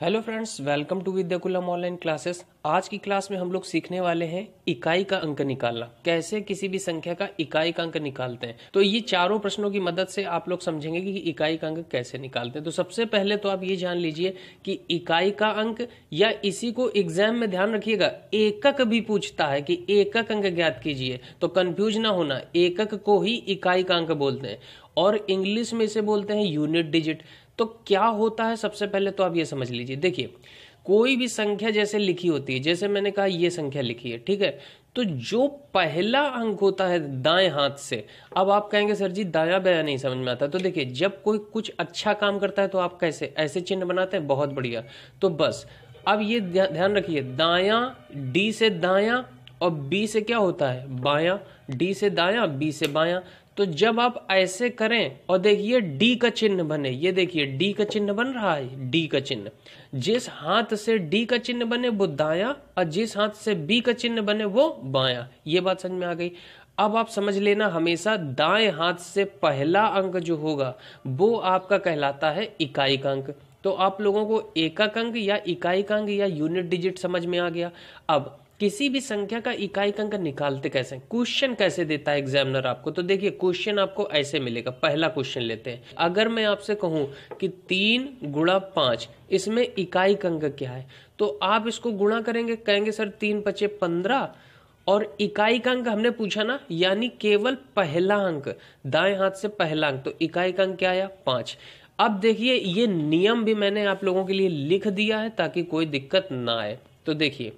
hello friends welcome to Vidyakulam online classes आज की class में हम लोग सीखने वाले हैं इकाई का अंक निकालना कैसे किसी भी संख्या का इकाई का अंक निकालते हैं तो ये चारों प्रश्नों की मदद से आप लोग समझेंगे कि इकाई का अंक कैसे निकालते हैं तो सबसे पहले तो आप ये जान लीजिए कि इकाई का अंक या इसी को एग्जाम में ध्यान रखिएगा एकक भी पूछता है कि एकक अंक ज्ञात कीजिए तो कन्फ्यूज ना होना एकक को ही इकाई का अंक बोलते हैं और इंग्लिश में इसे बोलते हैं यूनिट डिजिट तो क्या होता है सबसे पहले तो आप ये समझ लीजिए देखिए कोई भी संख्या जैसे लिखी होती है जैसे मैंने कहा ये संख्या लिखी है ठीक है तो जो पहला अंक होता है दाएं हाथ से अब आप कहेंगे सर जी दाया बया नहीं समझ में आता तो देखिए जब कोई कुछ अच्छा काम करता है तो आप कैसे ऐसे चिन्ह बनाते हैं बहुत बढ़िया तो बस अब ये ध्यान रखिए दाया डी से दाया और बी से क्या होता है बाया डी से दाया बी से बाया तो जब आप ऐसे करें और देखिए डी का चिन्ह बने ये देखिए डी का चिन्ह बन रहा है डी का चिन्ह जिस हाथ से डी का चिन्ह बने वो दाया और जिस हाथ से बी का चिन्ह बने वो बाया ये बात समझ में आ गई अब आप समझ लेना हमेशा दाएं हाथ से पहला अंक जो होगा वो आपका कहलाता है इकाई का अंक तो आप लोगों को एकाक अंक या इकाई का अंक या यूनिट डिजिट समझ में आ गया अब किसी भी संख्या का इकाई का अंक निकालते कैसे क्वेश्चन कैसे देता है एग्जामिनर आपको तो देखिए क्वेश्चन आपको ऐसे मिलेगा पहला क्वेश्चन लेते हैं अगर मैं आपसे कहूं कि तीन गुणा पांच इसमें इकाई अंक क्या है तो आप इसको गुणा करेंगे कहेंगे सर तीन पचे पंद्रह और इकाई का अंक हमने पूछा ना यानी केवल पहला अंक दाएं हाथ से पहला अंक तो इकाई का अंक क्या आया पांच अब देखिए ये नियम भी मैंने आप लोगों के लिए लिख दिया है ताकि कोई दिक्कत ना आए तो देखिए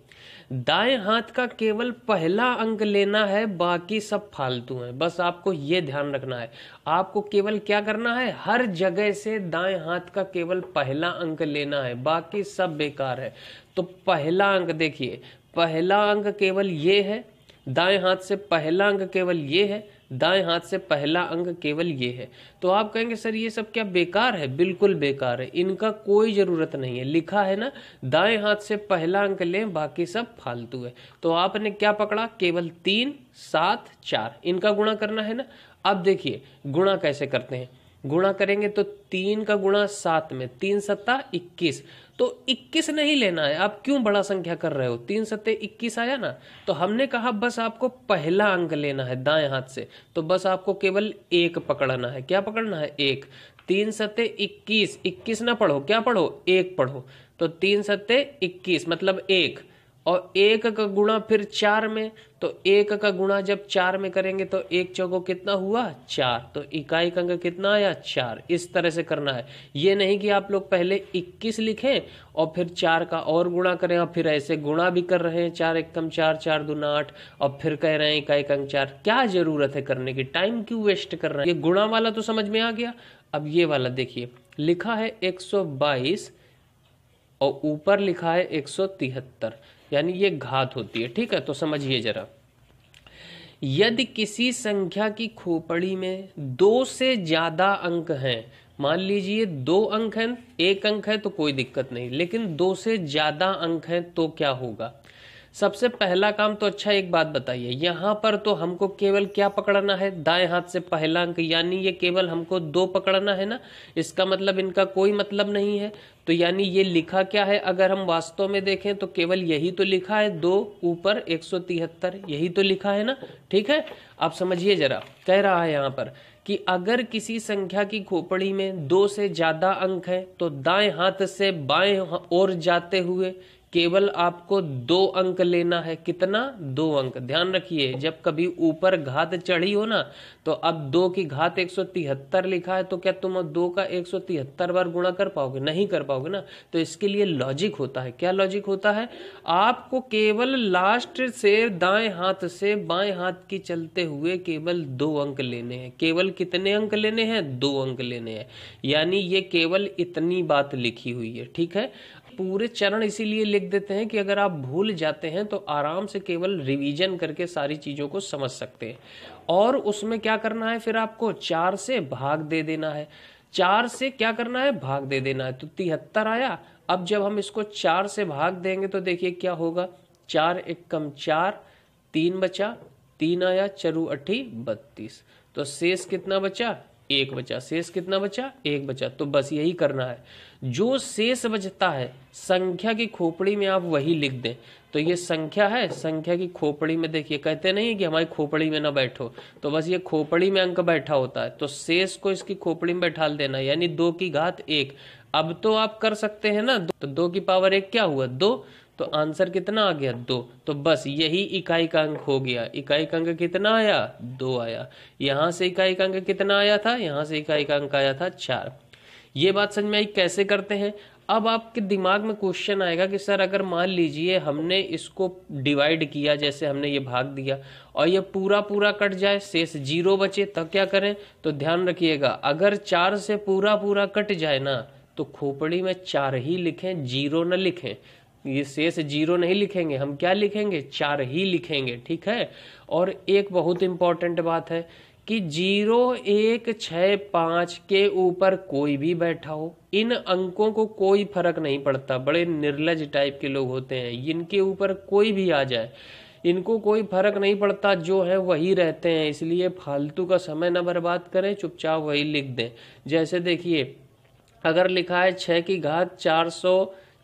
दाएं हाथ का केवल पहला अंक लेना है बाकी सब फालतू हैं बस आपको ये ध्यान रखना है आपको केवल क्या करना है हर जगह से दाएं हाथ का केवल पहला अंक लेना है बाकी सब बेकार है तो पहला अंक देखिए पहला अंक केवल ये है दाएं हाथ से पहला अंक केवल ये है दाएं हाथ से पहला अंग केवल ये है तो आप कहेंगे सर ये सब क्या बेकार है बिल्कुल बेकार है इनका कोई ज़रूरत नहीं है लिखा है ना दाएं हाथ से पहला अंक लें बाकी सब फालतू है तो आपने क्या पकड़ा केवल तीन सात चार इनका गुणा करना है ना अब देखिए गुणा कैसे करते हैं गुणा करेंगे तो तीन का गुणा सात में तीन सत्ता इक्कीस तो इक्कीस नहीं लेना है आप क्यों बड़ा संख्या कर रहे हो तीन सत्ते इक्कीस आया ना तो हमने कहा बस आपको पहला अंक लेना है दाएं हाथ से तो बस आपको केवल एक पकड़ना है क्या पकड़ना है एक तीन सत्ते इक्कीस इक्कीस ना पढ़ो क्या पढ़ो एक पढ़ो तो तीन सत्ते इक्कीस मतलब एक और एक का गुणा फिर चार में तो एक का गुणा जब चार में करेंगे तो एक चौको कितना हुआ चार तो इकाई का अंक कितना आया चार इस तरह से करना है ये नहीं कि आप लोग पहले इक्कीस लिखें और फिर चार का और गुणा करें और फिर ऐसे गुणा भी कर रहे हैं चार एक कम चार चार दूना आठ और फिर कह रहे हैं इकाई का अंक चार क्या जरूरत है करने की टाइम क्यों वेस्ट कर रहे हैं ये गुणा वाला तो समझ में आ गया अब ये वाला देखिए लिखा है एक सौ बाईस और ऊपर लिखा है एक सौ तिहत्तर यानी ये घात होती है ठीक है तो समझिए जरा यदि किसी संख्या की खोपड़ी में दो से ज़्यादा अंक हैं मान लीजिए दो अंक हैं एक अंक है तो कोई दिक्कत नहीं लेकिन दो से ज़्यादा अंक हैं तो क्या होगा सबसे पहला काम तो अच्छा एक बात बताइए यहाँ पर तो हमको केवल क्या पकड़ना है दाएं हाथ से पहला अंक यानी ये केवल हमको दो पकड़ना है ना इसका मतलब इनका कोई मतलब नहीं है तो यानी ये लिखा क्या है अगर हम वास्तव में देखें तो केवल यही तो लिखा है दो ऊपर एक सौ तिहत्तर यही तो लिखा है ना ठीक है आप समझिए जरा कह रहा है यहाँ पर कि अगर किसी संख्या की खोपड़ी में दो से ज़्यादा अंक हैं तो दाएं हाथ से बाएं ओर जाते हुए केवल आपको दो अंक लेना है कितना दो अंक ध्यान रखिए जब कभी ऊपर घात चढ़ी हो ना तो अब दो की घात एक सौ तिहत्तर लिखा है तो क्या तुम दो का एक सौ तिहत्तर बार गुणा कर पाओगे नहीं कर पाओगे ना तो इसके लिए लॉजिक होता है क्या लॉजिक होता है आपको केवल लास्ट से दाएं हाथ से बाएं हाथ की चलते हुए केवल दो अंक लेने हैं केवल कितने अंक लेने हैं दो अंक लेने हैं यानी ये केवल इतनी बात लिखी हुई है ठीक है पूरे चरण इसीलिए लिख देते हैं कि अगर आप भूल जाते हैं तो आराम से केवल रिवीजन करके सारी चीज़ों को समझ सकते हैं और उसमें क्या करना है फिर आपको चार से भाग दे देना है चार से क्या करना है भाग दे देना है तो तिहत्तर आया अब जब हम इसको चार से भाग देंगे तो देखिए क्या होगा चार एक कम चार तीन बचा तीन आया चरु अठी बत्तीस तो शेष कितना बचा एक बचा शेष कितना बचा एक बचा तो बस यही करना है जो शेष बचता है संख्या की खोपड़ी में आप वही लिख दें तो ये संख्या है संख्या की खोपड़ी में देखिए कहते नहीं है कि हमारी खोपड़ी में ना बैठो तो बस ये खोपड़ी में अंक बैठा होता है तो शेष को इसकी खोपड़ी में बैठा देना यानी दो की घात एक अब तो आप कर सकते हैं ना तो दो की पावर एक क्या हुआ दो तो आंसर कितना आ गया दो तो बस यही इकाई का अंक हो गया इकाई का अंक कितना आया दो आया यहाँ से इकाई का अंक कितना आया था यहाँ से इकाई का अंक आया था चार ये बात समझ में आई कैसे करते हैं अब आपके दिमाग में क्वेश्चन आएगा कि सर अगर मान लीजिए हमने इसको डिवाइड किया जैसे हमने ये भाग दिया और ये पूरा पूरा कट जाए शेष जीरो बचे तब क्या करें तो ध्यान रखिएगा अगर चार से पूरा पूरा कट जाए ना तो खोपड़ी में चार ही लिखें जीरो न लिखें ये शेष जीरो नहीं लिखेंगे हम क्या लिखेंगे चार ही लिखेंगे ठीक है और एक बहुत इंपॉर्टेंट बात है कि जीरो एक छः पाँच के ऊपर कोई भी बैठा हो इन अंकों को कोई फर्क नहीं पड़ता बड़े निर्लज टाइप के लोग होते हैं इनके ऊपर कोई भी आ जाए इनको कोई फर्क नहीं पड़ता जो है वही रहते हैं इसलिए फालतू का समय न बर्बाद करें चुपचाप वही लिख दें जैसे देखिए अगर लिखा है छः की घात चार सौ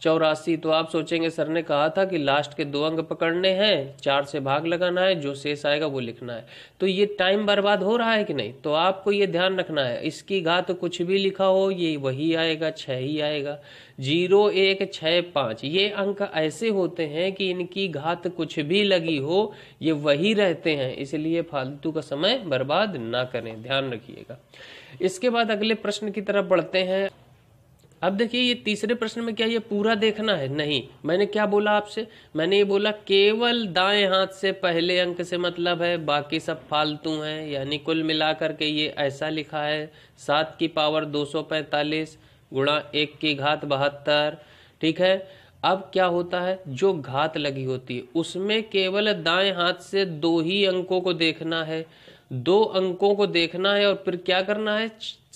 चौरासी तो आप सोचेंगे सर ने कहा था कि लास्ट के दो अंग पकड़ने हैं चार से भाग लगाना है जो शेष आएगा वो लिखना है तो ये टाइम बर्बाद हो रहा है कि नहीं तो आपको ये ध्यान रखना है इसकी घात तो कुछ भी लिखा हो ये वही आएगा छः ही आएगा जीरो एक छः पाँच ये अंक ऐसे होते हैं कि इनकी घात कुछ भी लगी हो ये वही रहते हैं इसलिए फालतू का समय बर्बाद ना करें ध्यान रखिएगा इसके बाद अगले प्रश्न की तरफ बढ़ते हैं अब देखिए ये तीसरे प्रश्न में क्या ये पूरा देखना है नहीं मैंने क्या बोला आपसे मैंने ये बोला केवल दाएं हाथ से पहले अंक से मतलब है बाकी सब फालतू हैं यानी कुल मिलाकर के ये ऐसा लिखा है सात की पावर दो सौ पैंतालीस गुणा एक की घात बहत्तर ठीक है अब क्या होता है जो घात लगी होती है उसमें केवल दाएं हाथ से दो ही अंकों को देखना है दो अंकों को देखना है और फिर क्या करना है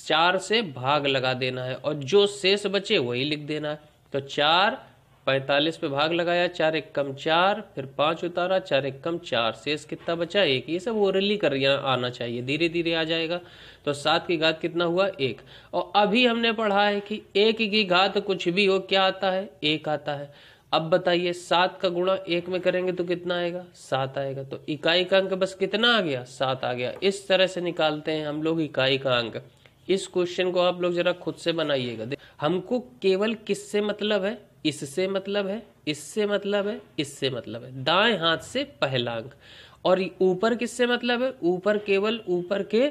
चार से भाग लगा देना है और जो शेष बचे वही लिख देना है तो चार पैंतालीस पे भाग लगाया चार एक कम चार फिर पांच उतारा चार एक कम चार शेष कितना बचा एक ये सब ओरली कर आना चाहिए धीरे धीरे आ जाएगा तो सात की घात कितना हुआ एक और अभी हमने पढ़ा है कि एक की घात कुछ भी हो क्या आता है एक आता है अब बताइए सात का गुणा एक में करेंगे तो कितना आएगा सात आएगा तो इकाई का अंक बस कितना आ गया सात आ गया इस तरह से निकालते हैं हम लोग इकाई का अंक इस क्वेश्चन को आप लोग जरा खुद से बनाइएगा हमको केवल किससे मतलब है इससे मतलब है इससे मतलब है इससे मतलब है दाएं हाथ से पहला अंक और ऊपर किससे मतलब है ऊपर केवल ऊपर के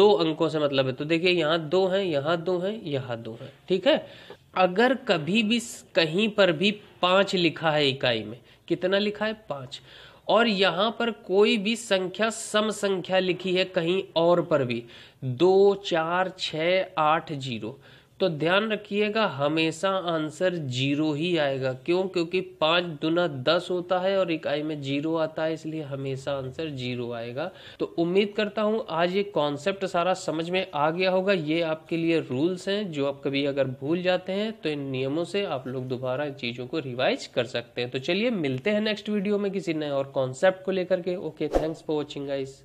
दो अंकों से मतलब है तो देखिए यहाँ दो हैं यहां दो हैं यहां दो हैं ठीक है अगर कभी भी कहीं पर भी पाँच लिखा है इकाई में कितना लिखा है पाँच और यहाँ पर कोई भी संख्या सम संख्या लिखी है कहीं और पर भी दो चार छ आठ जीरो तो ध्यान रखिएगा हमेशा आंसर जीरो ही आएगा क्यों क्योंकि पाँच दुना दस होता है और इकाई में जीरो आता है इसलिए हमेशा आंसर जीरो आएगा तो उम्मीद करता हूँ आज ये कॉन्सेप्ट सारा समझ में आ गया होगा ये आपके लिए रूल्स हैं जो आप कभी अगर भूल जाते हैं तो इन नियमों से आप लोग दोबारा इन चीज़ों को रिवाइज कर सकते हैं तो चलिए मिलते हैं नेक्स्ट वीडियो में किसी नए और कॉन्सेप्ट को लेकर के okay thanks for watching guys